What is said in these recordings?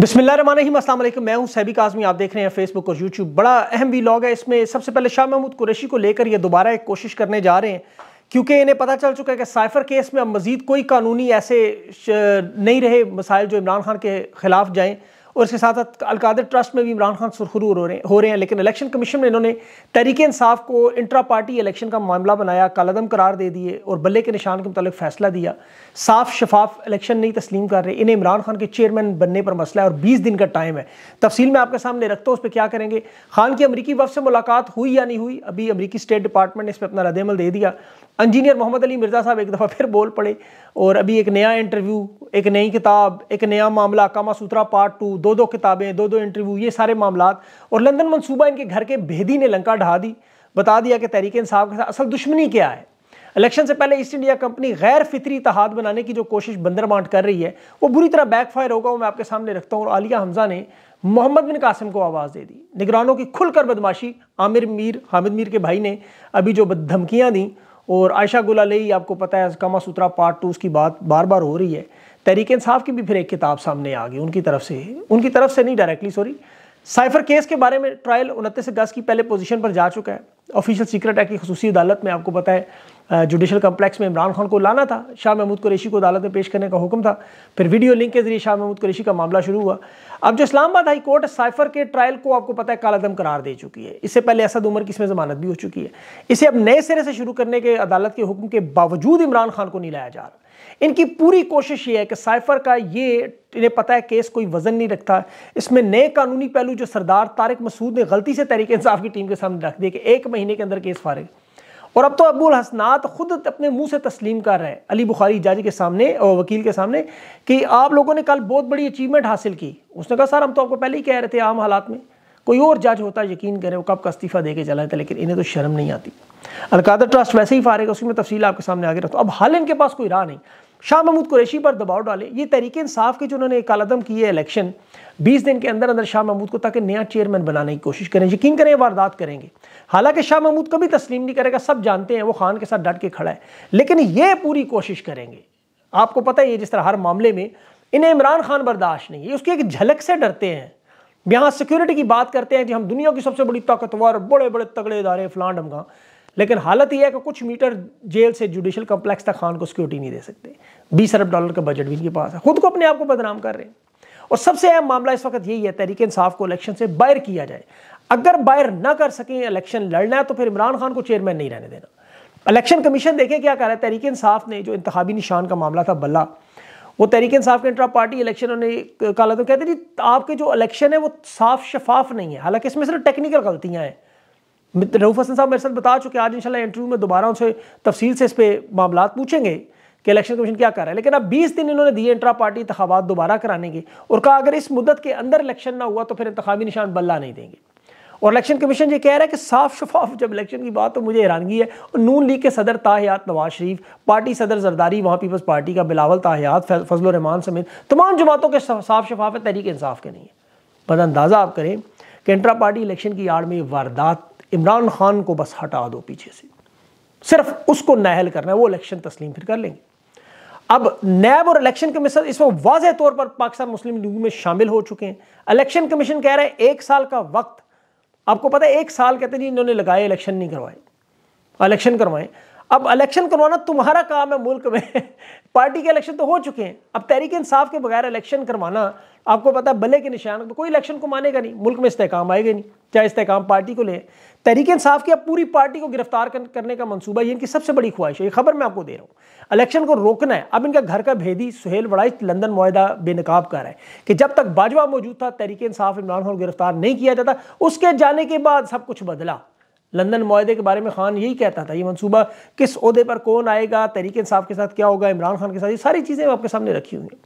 बिस्मिल्लाम असलम मैं हूं सैबिक आजमी आप देख रहे हैं फेसबुक और यूट्यूब बड़ा अहम लॉग है इसमें सबसे पहले शाह महमूद कुरैशी को लेकर ये दोबारा एक कोशिश करने जा रहे हैं क्योंकि इन्हें पता चल चुका है कि साइफर केस में अब मजीद कोई कानूनी ऐसे नहीं रहे मसाइल जो इमरान खान के ख़िलाफ़ जाएँ और इसके साथ साथ अलकादर ट्रस्ट में भी इमरान खान सुरखरू हो रहे हो रहे हैं लेकिन इलेक्शन कमीशन में इन्होंने तरीके इंसाफ को इंट्रा पार्टी इलेक्शन का मामला बनाया कलदम करार दे दिए और बल्ले के निशान के मतलब फैसला दिया साफ शफाफ इलेक्शन नहीं तस्लीम कर रहे इन्हें इमरान खान के चेयरमैन बनने पर मसला है और बीस दिन का टाइम है तफसील में आपके सामने रखता हूँ उस पर क्या करेंगे खान की अमरीकी वफ से मुलाकात हुई या नहीं हुई अभी अमरीकी स्टेट डिपार्टमेंट ने इस पर अपना रदमल दे दिया इंजीनियर मोहम्मद अली मिर्ज़ा साहब एक दफ़ा फिर बोल पड़े और अभी एक नया इंटरव्यू एक नई किताब एक नया मामला कामा सूत्रा पार्ट टू दो दो किताबें दो दो इंटरव्यू ये सारे मामला और लंदन मनसूबा इनके घर के भेदी ने लंका ढहा दी बता दिया कि तहरीक इंसाफ के साथ असल दुश्मनी क्या है इलेक्शन से पहले ईस्ट इंडिया कंपनी गैर फितरी तहाद बनाने की जो कोशिश बांट कर रही है वो बुरी तरह बैकफायर होगा वो मैं आपके सामने रखता हूँ और आलिया हमजा ने मोहम्मद बिन कासिम को आवाज़ दे दी निगरानों की खुलकर बदमाशी आमिर मीर हामिद मीर के भाई ने अभी जो धमकियाँ दी और आयशा गुलाई आपको पता है कमा सूत्रा पार्ट टू उसकी बात बार बार हो रही है तहरीक इंसाफ की भी फिर एक किताब सामने आ गई उनकी तरफ से उनकी तरफ से नहीं डायरेक्टली सॉरी साइफर केस के बारे में ट्रायल उनतीस अगस्त की पहले पोजीशन पर जा चुका है ऑफिशियल सीक्रेट एक्ट की खसूसी अदालत में आपको पता है जुडिशल कम्प्लेक्स में इमरान खान को लाना था शाह महमूद कुरेशी को अदालत में पेश करने का हुक्म था फिर वीडियो लिंक के जरिए शाह महमूद कुरेशी का मामला शुरू हुआ अब जो इस्लामाबाद हाई कोर्ट साइफर के ट्रायल को आपको पता है कालादम करार दे चुकी है इससे पहले असद उमर की इसमें जमानत भी हो चुकी है इसे अब नए सिरे से शुरू करने के अदालत के हुक्म के बावजूद इमरान खान को नहीं लाया जा रहा इनकी पूरी कोशिश ये है कि साइफर का ये इन्हें पता है केस कोई वजन नहीं रखता इसमें नए कानूनी पहलू जो सरदार तारिक मसूद ने गलती से तहरीक इंसाफ की टीम के सामने रख दिया कि एक महीने के अंदर केस फारे और अब तो अबुल हसनात खुद अपने मुंह से तस्लीम कर रहे हैं अली बुखारी जाजी के सामने और वकील के सामने कि आप लोगों ने कल बहुत बड़ी अचीवमेंट हासिल की उसने कहा सर हम तो आपको पहले ही कह रहे थे आम हालात में कोई और जज होता यकीन करें वो कब का इस्तीफ़ा दे के चला जाता लेकिन इन्हें तो शर्म नहीं आती अलकादर ट्रस्ट वैसे ही फारेगा उसमें तफसील आपके सामने आगे रखता हूँ अब हाल इनके पास कोई राह नहीं शाह महमूद कुरैशी पर दबाव डाले ये तरीके इंसाफ के जो उन्होंने कालदम किए इलेक्शन 20 दिन के अंदर अंदर शाह महमूद को ताकि नया चेयरमैन बनाने की कोशिश करें यकीन करें वारदात करेंगे हालांकि शाह महमूद कभी तस्लीम नहीं करेगा सब जानते हैं वो खान के साथ डट के खड़ा है लेकिन ये पूरी कोशिश करेंगे आपको पता ही है जिस तरह हर मामले में इन्हें इमरान खान बर्दाश्त नहीं है उसकी एक झलक से डरते हैं यहां सिक्योरिटी की बात करते हैं कि हम दुनिया की सबसे बड़ी ताकतवर बड़े बड़े तगड़े इदारे फलान डमगा लेकिन हालत यह है कि कुछ मीटर जेल से जुडिशल कम्प्लेक्स तक खान को सिक्योरिटी नहीं दे सकते बीस अरब डॉलर का बजट भी इनके पास है खुद को अपने आप को बदनाम कर रहे हैं और सबसे अहम मामला इस वक्त यही है तहरीक इंसाफ को इलेक्शन से बायर किया जाए अगर बायर ना कर सकें इलेक्शन लड़ना है तो फिर इमरान खान को चेयरमैन नहीं रहने देना इलेक्शन कमीशन देखे क्या कह रहा है तहरीक इंसाफ ने जो इंतबी निशान का मामला था बल्ला वो तहरीक इंसाफ के इंट्रा पार्टी इलेक्शन उन्होंने कहा तो कहते जी आपके जो इलेक्शन है वो साफ शफाफ नहीं है हालांकि इसमें सिर्फ टेक्निकल गलतियाँ हैं रऊफ़ हसन साहब मेरे साथ बता चुके आज इंशाल्लाह इंटरव्यू में दोबारा उनसे तफसील से इस पर मामला पूछेंगे कि इलेक्शन कमीशन क्या कर रहा है लेकिन अब 20 दिन इन्होंने दिए इंट्रा पार्टी इंतबात दोबारा कराने के और कहा अगर इस मुद्दत के अंदर इलेक्शन ना हुआ तो फिर इंतवी निशान बल्ला नहीं देंगे और इलेक्शन कमीशन ये कह रहा है कि साफ शफाफ जब इलेक्शन की बात तो मुझे हैरानगी है और नून लीग के सदर ताहयात नवाज शरीफ पार्टी सदर जरदारी वहाँ पीपल्स पार्टी का बिलावल ताहयात फजल रहमान समेत तमाम जमातों के साफ शफाफ है तहरीक इंसाफ के नहीं है पर अंदाज़ा आप करें कि इंट्रा पार्टी इलेक्शन की आड़ में वारदात इमरान खान को बस हटा दो पीछे से सिर्फ उसको नहल करना है वो इलेक्शन तस्लीम फिर कर लेंगे अब नैब और इलेक्शन कमीशन इस वक्त वाज तौर पर पाकिस्तान मुस्लिम लीग में शामिल हो चुके हैं इलेक्शन कमीशन कह रहे हैं एक साल का वक्त आपको पता है एक साल कहते हैं जी इन्होंने लगाए इलेक्शन नहीं करवाए इलेक्शन करवाएं अब इलेक्शन करवाना तुम्हारा काम है मुल्क में पार्टी के इलेक्शन तो हो चुके हैं अब तहरीक इंसाफ के बगैर इलेक्शन करवाना आपको पता है बल्ले के निशान तो कोई इलेक्शन को मानेगा नहीं मुल्क में इस्तेकाम आएगा नहीं चाहे इस्तेकाम पार्टी को ले तहरीक इंसाफ की अब पूरी पार्टी को गिरफ्तार करने का मंसूबा ये इनकी सबसे बड़ी ख्वाहिश है ये खबर मैं आपको दे रहा हूँ इलेक्शन को रोकना है अब इनका घर का भेदी सुहेल वड़ाइच लंदन माहा बेनकाब कर रहा है कि जब तक बाजवा मौजूद था तहरीक इंसाफ इमरान खान को गिरफ्तार नहीं किया जाता उसके जाने के बाद सब कुछ बदला लंदन माहे के बारे में खान यही कहता था ये मनसूबा किस अहदे पर कौन आएगा तहरीक इंसाफ के साथ क्या होगा इमरान खान के साथ ये सारी चीज़ें आपके सामने रखी हुई हैं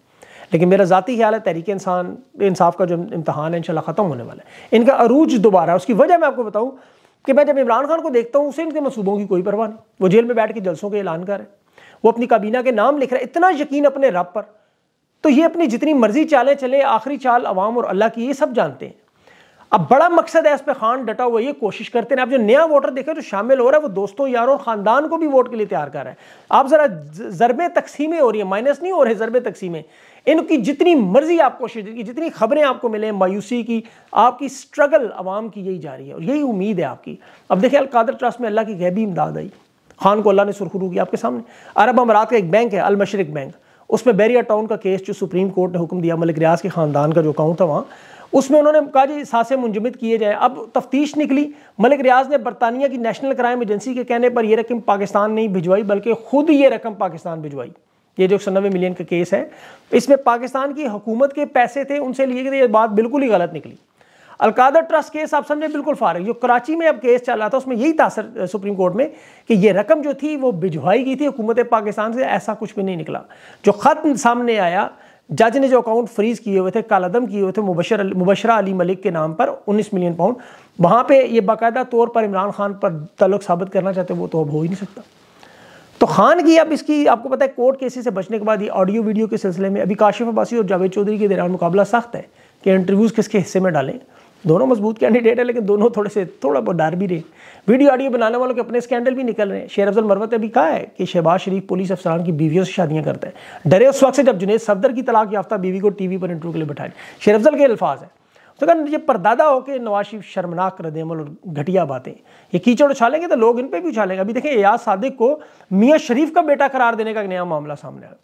लेकिन मेरा ज़ाती ख्याल है तहरीक इंसान इंसाफ का जो इम्तहान है इंशाल्लाह ख़त्म होने वाला है इनका अरूज दोबारा उसकी वजह मैं आपको बताऊँ कि मैं जब इमरान खान को देखता हूँ उसे इनके मनसूबों की कोई परवाह नहीं वो जेल में बैठ के जलसों के ऐलान कर रहे हैं वो अपनी काबीना के नाम लिख रहा है इतना यकीन अपने रब पर तो ये अपनी जितनी मर्जी चालें चले आखिरी चाल अवाम और अल्लाह की ये सब जानते हैं अब बड़ा मकसद है इस पर खान डटा हुआ ये कोशिश करते हैं अब जो नया वोटर देखे जो शामिल हो रहा है वो दोस्तों यारों खानदान को भी वोट के लिए तैयार कर रहा है आप ज़रा ज़रब तकसीमें हो रही है माइनस नहीं हो रहे ज़रब तकसीमें इनकी जितनी मर्जी आप कोशिश की जितनी खबरें आपको मिले मायूसी की आपकी स्ट्रगल आवाम की यही जा रही है और यही उम्मीद है आपकी अब देखिए अलकादर ट्रस्ट में अल्लाह की गैबी इमदाद आई खान को अल्लाह ने सुरखरू किया आपके सामने अरब अमारात का एक बैंक है अलमशरक बैंक उसमें बैरिया टाउन का केस जो सुप्रीम कोर्ट ने हुक्म दिया मलिक रियाज के ख़ानदान का जो अकाउंट था वहाँ उसमें उन्होंने कहा जी सासे मुंजमद किए जाए अब तफ्तीश निकली मलिक रियाज ने बरतानिया की नेशनल क्राइम एजेंसी के कहने पर यह रकम पाकिस्तान नहीं भिजवाई बल्कि खुद ये रकम पाकिस्तान भिजवाई ये जो एक मिलियन का केस है इसमें पाकिस्तान की हुकूमत के पैसे थे उनसे लिए गए ये बात बिल्कुल ही गलत निकली अलकादा ट्रस्ट केस आप समझे बिल्कुल फारग जो कराची में अब केस चल रहा था उसमें यही था सर सुप्रीम कोर्ट में कि ये रकम जो थी वो भिजवाई गई थी हुकूमत पाकिस्तान से ऐसा कुछ भी नहीं निकला जो ख़त सामने आया जज ने जो अकाउंट फ्रीज किए हुए थे कालदम किए हुए थे मुबशर मुबशरा अली मलिक के नाम पर 19 मिलियन पाउंड वहाँ पे ये बाकायदा तौर पर इमरान खान पर तल्लक साबित करना चाहते वो तो अब हो ही नहीं सकता तो खान की अब इसकी आपको पता है कोर्ट केसेस से बचने के बाद ये ऑडियो वीडियो के सिलसिले में अभी काशिफ अब्बासी और जावेद चौधरी के दौरान मुकाबला सख्त है कि इंटरव्यूज़ किसके हिस्से में डालें दोनों मजबूत कैंडिडेट हैं लेकिन दोनों थोड़े से थोड़ा बहुत डर भी रहे वीडियो ऑडियो बनाने वालों के अपने स्कैंडल भी निकल रहे हैं शेर अफजल मरवत ने भी कहा है कि शहबाज शरीफ पुलिस अफसरान की बीवियों से शादियां करता है डरे उस वक्त से जब जुनेद सफदर की तलाक याफ्ता बीवी को टीवी पर इंटरव्यू के लिए बैठाए शेर अफजल के अल्फाज हैं तो अगर ये परदादा होकर नवाज शरीफ शर्मनाक रदमल और घटिया बातें ये कीचड़ उछालेंगे तो लोग इन पर भी उछालेंगे अभी देखें एयाज सादिक को मियाँ शरीफ का बेटा करार देने का एक नया मामला सामने आया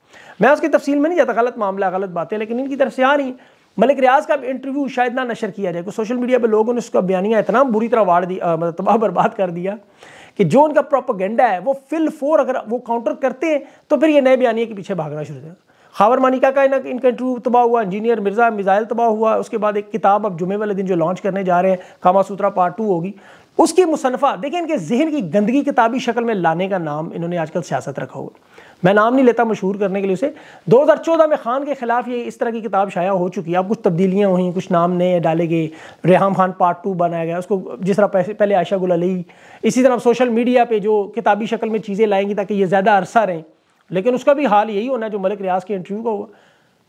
मैं उसकी तफसील में नहीं जाता गलत मामला गलत बातें लेकिन इनकी तरफ से आ रही मलिक रियाज का इंटरव्यू शायद ना नशर किया जाए सोशल मीडिया पर लोगों ने उसका बयानिया इतना बुरी तरह वाड़ दिया मतलब तबाह बर्बाद कर दिया कि जो उनका प्रोपागेंडा है वो फिल फोर अगर वो काउंटर करते हैं तो फिर ये नए बयानिए के पीछे भागना शुरू हो जाए हावर मानिका का इनका इनका इंटरव्यू तबाह हुआ इंजीनियर मिर्ज़ा मिज़ाइल तबाह हुआ उसके बाद एक किताब अब जुमे वाले दिन जो लॉन्च करने जा रहे हैं कामा सूत्रा पार्ट टू होगी उसकी मुसनफ़ा देखिए इनके जहन की गंदगी किताबी शक्ल में लाने का नाम इन्होंने आजकल सियासत रखा हुआ मैं नाम नहीं लेता मशहूर करने के लिए उसे 2014 में खान के खिलाफ ये इस तरह की किताब शाया हो चुकी है अब कुछ तब्दीलियाँ हुई कुछ नाम नए डाले गए रेहम खान पार्ट टू बनाया गया उसको जिस तरह पहले आयशा गुल अली इसी तरह सोशल मीडिया पर जो किताबी शक्ल में चीज़ें लाएंगी ताकि ये ज़्यादा अरसा रहें लेकिन उसका भी हाल यही होना है जो मलिक रियाज के इंटरव्यू का हुआ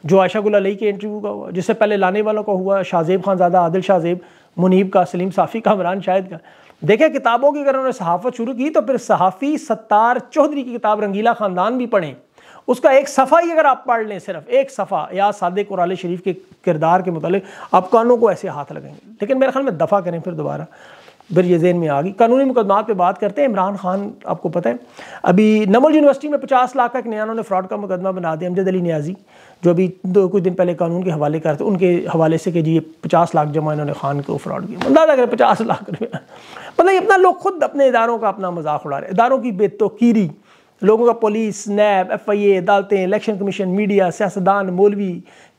जो आयशा गुल के इंटरव्यू का हुआ जिससे पहले लाने वालों का हुआ शाहजेब खान ज़्यादा आदिल शाहजेब मुनीब का सलीम साफ़ी का इमरान शाहिद का देखिए किताबों की अगर उन्होंने सहाफ़त शुरू की तो फिर सहाफ़ी सत्तार चौधरी की किताब रंगीला ख़ानदान भी पढ़ें उसका एक सफ़ा ही अगर आप पढ़ लें सिर्फ एक सफ़ा या सादिक और आल शरीफ के किरदार के मतलब आप कानों को ऐसे हाथ लगेंगे लेकिन मेरे ख्याल में दफ़ा करें फिर दोबारा फिर ये जेन में आ गई कानूनी मुकदमा पे बात करते हैं इमरान खान आपको पता है अभी नमल यूनिवर्सिटी में पचास लाख का एक नया उन्होंने फ्रॉड का मुकदमा बना दिया अमजद अली न्याजी जो अभी दो कुछ दिन पहले कानून के हवाले करते उनके हवाले से कि जी ये पचास लाख जमा इन्होंने खान को फ्रॉड किया मतलब अंदाजा करें पचास लाख रुपया मतलब अपना लोग खुद अपने इदारों का अपना मजाक उड़ा रहे इदारों की बेतोकीरी लोगों का पुलिस नैब एफ आई ए अदालतें इलेक्शन कमीशन मीडिया सियासतदान मौलवी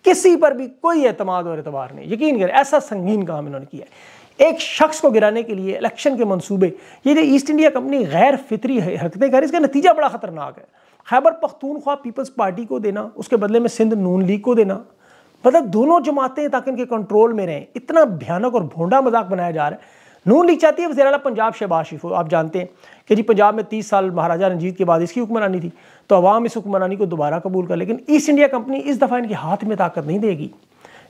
किसी पर भी कोई अतमाद और एतबार नहीं यकीन करें ऐसा संगीन काम इन्होंने किया है एक शख्स को गिराने के लिए इलेक्शन के मंसूबे ये जो ईस्ट इंडिया कंपनी गैर फितरी हरकतें कर इसका नतीजा बड़ा ख़तरनाक है खैबर पख्तूनख्वा पीपल्स पार्टी को देना उसके बदले में सिंध नून लीग को देना मतलब दोनों जमातें ताकि इनके कंट्रोल में रहें इतना भयानक और भोंडा मजाक बनाया जा रहा है नून लीग चाहती है वजी अला पंजाब शहबाज शरीफ हो आप जानते हैं कि जी पंजाब में तीस साल महाराजा रंजीत के बाद इसकी हुक्मरानी थी तो अवाम इस हुक्मरानी को दोबारा कबूल कर लेकिन ईस्ट इंडिया कंपनी इस दफ़ा इनके हाथ में ताकत नहीं देगी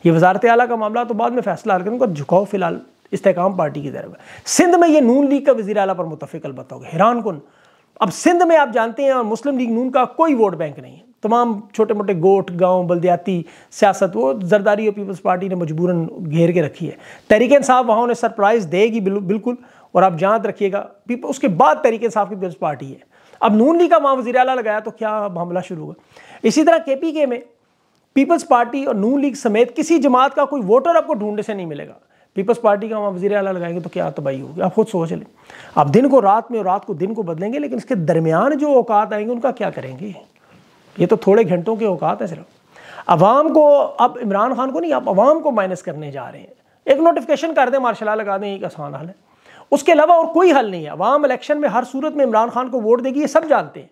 ये वजारत आला का मामला तो बाद में फैसला करेंगे उनका झुकाव फिलहाल इस्तेकाम पार्टी की तरफ सिंध में ये नून लीग का वजी अला पर मुतफिक अलबत्त होगा हैरान कन अब सिंध में आप जानते हैं और मुस्लिम लीग नून का कोई वोट बैंक नहीं है तमाम छोटे मोटे गोट गांव बल्दियाती सियासत वो जरदारी और पीपल्स पार्टी ने मजबूरन घेर के रखी है तहरीक साहब वहाँ उन्हें सरप्राइज़ देगी बिल्कुल और आप जान रखिएगा उसके बाद तहरीक साहब की पीपल्स पार्टी है अब नून लीग का वहाँ वजी अला लगाया तो क्या मामला शुरू हुआ इसी तरह के पी के में पीपल्स पार्टी और नून लीग समेत किसी जमात का कोई वोटर आपको ढूंढने से नहीं मिलेगा पीपल्स पार्टी का वहाँ वजी अला लगाएंगे तो क्या तबाही होगी आप खुद सोच लें आप दिन को रात में और रात को दिन को बदलेंगे लेकिन इसके दरमियान जो औकात आएंगे उनका क्या करेंगे ये तो थोड़े घंटों के औकात है सिर्फ अवाम को अब इमरान खान को नहीं आप अवाम को माइनस करने जा रहे हैं एक नोटिफिकेशन कर दें मार्शा लगा दें एक आसान हल है उसके अलावा और कोई हल नहीं है अवाम इलेक्शन में हर सूरत में इमरान खान को वोट देगी ये सब जानते हैं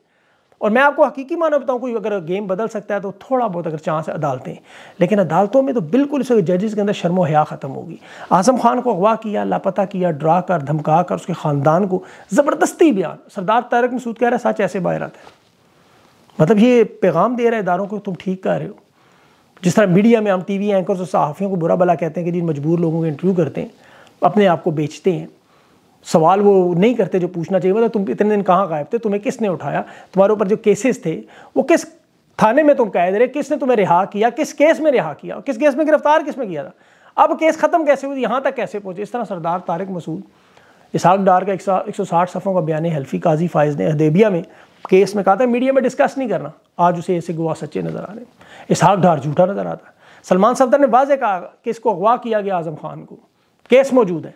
और मैं आपको हकीकी माना बताऊँ कोई अगर गेम बदल सकता है तो थोड़ा बहुत अगर चांस है अदालतें लेकिन अदालतों में तो बिल्कुल इस जजेस के अंदर शर्मो हया ख़त्म होगी आजम खान को अगवा किया लापता किया ड्रा कर धमका कर उसके ख़ानदान को ज़बरदस्ती बयान सरदार तारक मसूद कह रहा है सच ऐसे बाहर आता है मतलब ये पैगाम दे रहा है इदारों को तुम ठीक कर रहे हो जिस तरह मीडिया में हम टी वी एंकर्स और सहाफ़ियों को बुरा भला कहते हैं कि जिन मजबूर लोगों के इंटरव्यू करते हैं अपने आप को बेचते हैं सवाल वो नहीं करते जो पूछना चाहिए मतलब तुम इतने दिन कहाँ गायब थे तुम्हें किसने उठाया तुम्हारे ऊपर जो केसेस थे वो किस थाने में तुम कैद रहे किसने तुम्हें रिहा किया किस केस में रिहा किया किस केस में गिरफ्तार किस में किया था अब केस ख़त्म कैसे हुई यहाँ तक कैसे पहुँचे इस तरह सरदार तारक मसूद इसहाक डार का एक सौ साठ सफ़ों का बयान हल्फी काजी फायज़ ने अहदेबिया में केस में कहा था मीडिया में डिस्कस नहीं करना आज उसे ऐसे गुआ सच्चे नज़र आ रहे इसहाक डार झूठा नज़र आता सलमान सफदर ने वाजे कहा कि इसको अगवा किया गया आज़म खान को केस मौजूद है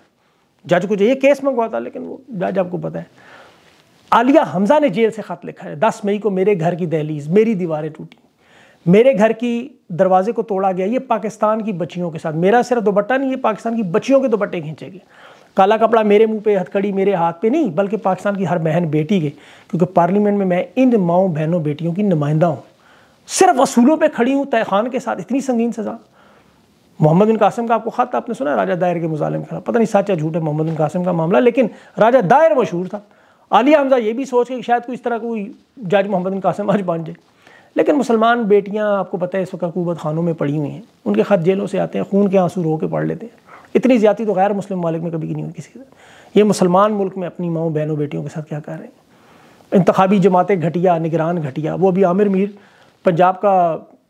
जज को चाहिए केस मंगवा था लेकिन वो जज आपको पता है आलिया हमजा ने जेल से ख़त लिखा है दस मई को मेरे घर की दहलीज मेरी दीवारें टूटी मेरे घर की दरवाजे को तोड़ा गया ये पाकिस्तान की बच्चियों के साथ मेरा सिर्फ दुपट्टा नहीं ये पाकिस्तान की बच्चियों के दुपट्टे खींचे गए काला कपड़ा मेरे मुंह पे हथकड़ी मेरे हाथ पे नहीं बल्कि पाकिस्तान की हर बहन बेटी के क्योंकि पार्लियामेंट में मैं इन माओ बहनों बेटियों की नुमाइंदा हूँ सिर्फ असूलों पर खड़ी हूँ तय खान के साथ इतनी संगीन सजा मोहम्मद बिन कासिम का आपको ख़त था आपने सुना राजा दायर के मुजालिम खिलाफ पता नहीं सच झूठ है मोहम्मद बिन कासिम का मामला लेकिन राजा दायर मशहूर था आलिया हमजा ये भी सोच के कि शायद कोई इस तरह कोई जज मोहम्मद बिन कासिम आज बन जाए लेकिन मुसलमान बेटियाँ आपको पता है इस वक्त हुकूमत खानों में पड़ी हुई हैं उनके ख़त जेलों से आते हैं खून के आंसू रो के पढ़ लेते हैं इतनी ज़्यादा तो गैर मुस्लिम मालिक में कभी नहीं हुई किसी ये मुसलमान मुल्क में अपनी माओ बहनों बेटियों के साथ क्या कर रहे हैं इंतबी जमातें घटिया निगरान घटिया वो अभी आमिर मीर पंजाब का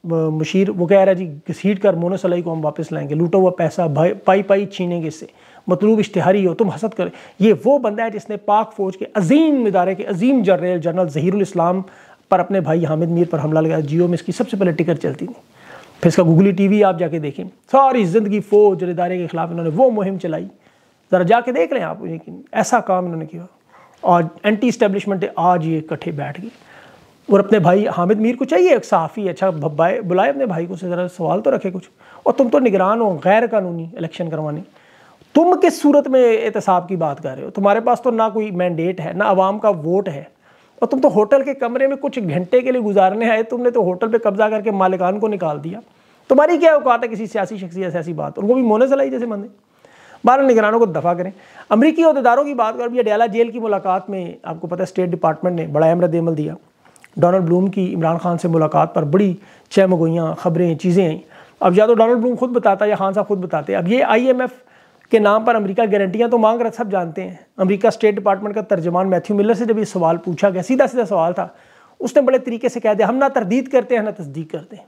मुशीर वो कह रहा है जी घसीट कर मोनोसलाई को हम वापस लाएंगे लूटा हुआ पैसा पाई पाई छीनेंगे इससे मतलूब इश्तहारी हो तुम हसद करें ये वो बंदा है जिसने पाक फ़ौज के अजीम इदारे के अजीम जनरल जनरल जहीरुल इस्लाम पर अपने भाई हामिद मीर पर हमला लगाया जियो में इसकी सबसे पहले टिकट चलती थी फिर इसका गूगली टी वी आप जाके देखें सारी ज़िंदगी फ़ौज और इदारे के ख़िलाफ़ इन्होंने वो मुहिम चलाई ज़रा जाके देख लें आप यकीन ऐसा काम इन्होंने किया और एंटी इस्टेबलिशमेंट आज ये इकट्ठे बैठ गए और अपने भाई हामिद मीर को चाहिए एक सहाफ़ी अच्छा भाई बुलाए अपने भाई को से ज़रा सवाल तो रखे कुछ और तुम तो निगरान हो गैर कानूनी इलेक्शन करवाने तुम किस सूरत में एहतसाब की बात कर रहे हो तुम्हारे पास तो ना कोई मैंडेट है ना आवाम का वोट है और तुम तो होटल के कमरे में कुछ घंटे के लिए गुजारने आए तुमने तो होटल पर कब्जा करके मालिकान को निकाल दिया तुम्हारी क्या औकात है किसी सियासी शख्सियत ऐसी बात उनको भी मोने सलाई जैसे मंदे बारह निगरानों को दफा करें अमरीकी अहदेदारों की बात कर अभी अडयाला जेल की मुलाकात में आपको पता है स्टेट डिपार्टमेंट ने बड़ा अहम अमल दिया डोनल्ड ब्लूम की इमरान खान से मुलाकात पर बड़ी चहमगोइयाँ खबरें चीज़ें आई अब या तो डोनल्ड ब्लूम खुद बताता या खान साहब खुद बताते अब ये आईएमएफ के नाम पर अमेरिका गारंटियां तो मांग रहा सब जानते हैं अमेरिका स्टेट डिपार्टमेंट का तर्जमान मैथ्यू मिलर से जब ये सवाल पूछा गया सीधा सीधा सवाल था उसने बड़े तरीके से कह दिया हम ना तरदीद करते हैं ना तस्दीक करते हैं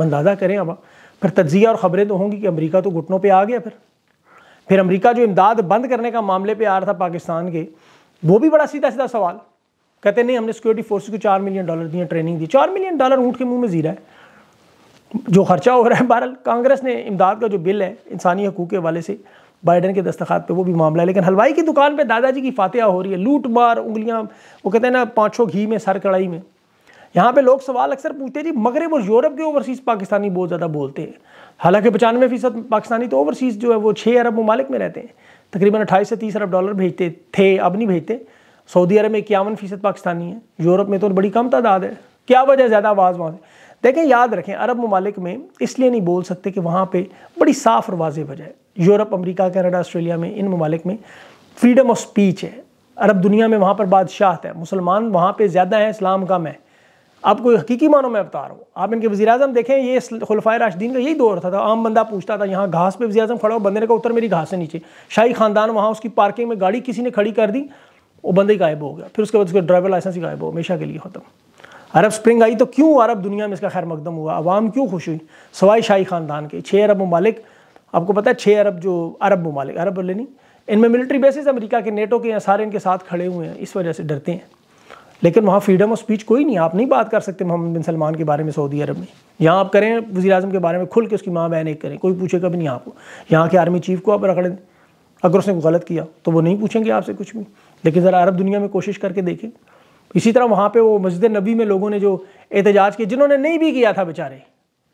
अंदाज़ा करें अब फिर तजिया और ख़बरें तो होंगी कि अमरीका तो घुटनों पर आ गया फिर फिर अमरीका जो इमदाद बंद करने का मामले पर आ रहा था पाकिस्तान के वो भी बड़ा सीधा सीधा सवाल कहते नहीं हमने सिक्योरिटी फोर्स को चार मिलियन डॉलर दिए ट्रेनिंग दी चार मिलियन डॉलर ऊँट के मुँह में जीरा है जो खर्चा हो रहा है बहरहाल कांग्रेस ने इमदाद का जो बिल है इंसानी हकूक के हवाले से बाइडन के दस्तखत पे वो भी मामला है लेकिन हलवाई की दुकान पे दादाजी की फातिहा हो रही है लूट मार उंगलियां वो कहते हैं ना पाँचों घी में सर कड़ाई में यहाँ पे लोग सवाल अक्सर पूछते हैं जी मगरब और यूरोप के ओवरसीज़ पाकिस्तानी बहुत ज़्यादा बोलते हैं हालांकि पचानवे फ़ीसद पाकिस्तानी तो ओवरसीज़ जो है वो छः अरब ममालिक में रहते हैं तकरीबन अट्ठाईस से तीस अरब डॉलर भेजते थे अब नहीं भेजते सऊदी अरब में इक्यावन फीसद पाकिस्तानी है यूरोप में तो बड़ी कम तादाद है क्या वजह ज़्यादा आवाज़ वहाँ से देखें याद रखें अरब ममालिक में इसलिए नहीं बोल सकते कि वहाँ पर बड़ी साफ और वाजे वजह है यूरोप अमरीका कैनेडा ऑस्ट्रेलिया में इन ममालिक में फ्रीडम ऑफ स्पीच है अरब दुनिया में वहाँ पर बादशाह है मुसलमान वहाँ पर ज़्यादा है इस्लाम कम है आपको हकीकी मानों में बता रहा हूँ आप इनके वजी अजम देखें ये खुलफा राशदीन का यही दौर था, था आम बंदा पूछता था यहाँ घास पे वजी अजम खड़ा हो बंदे का उतर मेरी घास से नीचे शाही ख़ानदान वहाँ उसकी पार्किंग में गाड़ी किसी ने खड़ी कर दी वो बंदा ही गायब हो गया फिर उसके बाद उसका ड्राइवर लाइसेंस ही गायब हो हमेशा के लिए खत्म अरब स्प्रिंग आई तो क्यों अरब दुनिया में इसका खैर मकदम हुआ आवाम क्यों खुश हुई सवाई शाही ख़ानदान के छः अरब ममालिक आपको पता है छः अरब जो अरब ममालिक अरब बोले नहीं इनमें मिलिट्री बेसिस अमेरिका के नेटो के यहाँ सारे इनके साथ खड़े हुए हैं इस वजह से डरते हैं लेकिन वहाँ फ्रीडम ऑफ स्पीच कोई नहीं आप नहीं बात कर सकते मोहम्मद बिन सलमान के बारे में सऊदी अरब में यहाँ आप करें वजी अजम के बारे में खुल के उसकी माँ बहन एक करें कोई पूछेगा भी नहीं आपको यहाँ के आर्मी चीफ को आप रगड़ अगर उसने गलत किया तो वो नहीं पूछेंगे आपसे कुछ भी लेकिन ज़रा अरब दुनिया में कोशिश करके देखें इसी तरह वहाँ पे वो मस्जिद नबी में लोगों ने जो एहतजाज किए जिन्होंने नहीं भी किया था बेचारे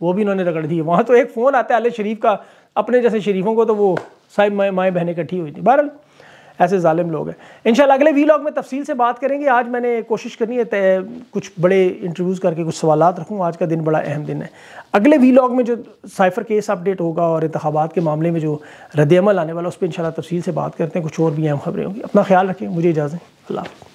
वो भी इन्होंने रगड़ दिए वहाँ तो एक फ़ोन आता है अल शरीफ का अपने जैसे शरीफों को तो वो साहब माए माएँ बहनें इकट्ठी हुई थी बहरहाल ऐसे ालिम लोग हैं इन अगले वीलॉग में तफसील से बात करेंगे आज मैंने कोशिश करनी है कुछ बड़े इंटरव्यूज़ करके कुछ सवाल रखूँ आज का दिन बड़ा अहम दिन है अगले वीलॉग में जो साइफर केस अपडेट होगा और इंतबात के मामले में जो रद्दमल आने वाला उस पर इन तफसील से बात करते हैं कुछ और भी अहम खबरें होंगी अपना ख्याल रखें मुझे इजाज़त अल्लाह